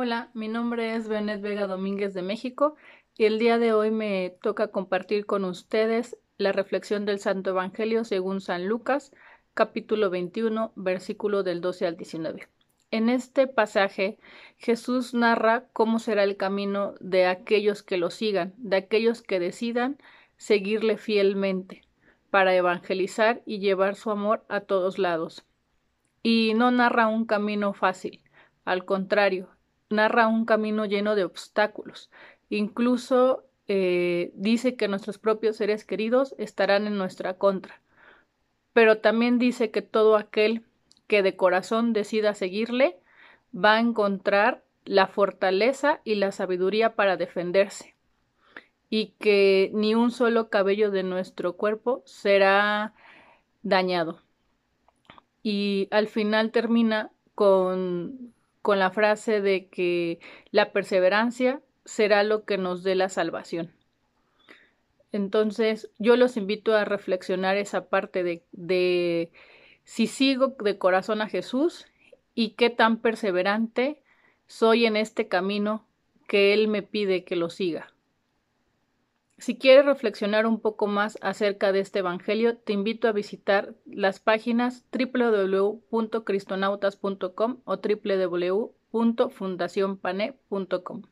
Hola, mi nombre es Benet Vega Domínguez de México y el día de hoy me toca compartir con ustedes la reflexión del Santo Evangelio según San Lucas, capítulo 21, versículo del 12 al 19. En este pasaje, Jesús narra cómo será el camino de aquellos que lo sigan, de aquellos que decidan seguirle fielmente para evangelizar y llevar su amor a todos lados. Y no narra un camino fácil, al contrario, narra un camino lleno de obstáculos. Incluso eh, dice que nuestros propios seres queridos estarán en nuestra contra. Pero también dice que todo aquel que de corazón decida seguirle va a encontrar la fortaleza y la sabiduría para defenderse y que ni un solo cabello de nuestro cuerpo será dañado. Y al final termina con con la frase de que la perseverancia será lo que nos dé la salvación. Entonces, yo los invito a reflexionar esa parte de, de si sigo de corazón a Jesús y qué tan perseverante soy en este camino que Él me pide que lo siga. Si quieres reflexionar un poco más acerca de este Evangelio, te invito a visitar las páginas www.cristonautas.com o www.fundacionpane.com.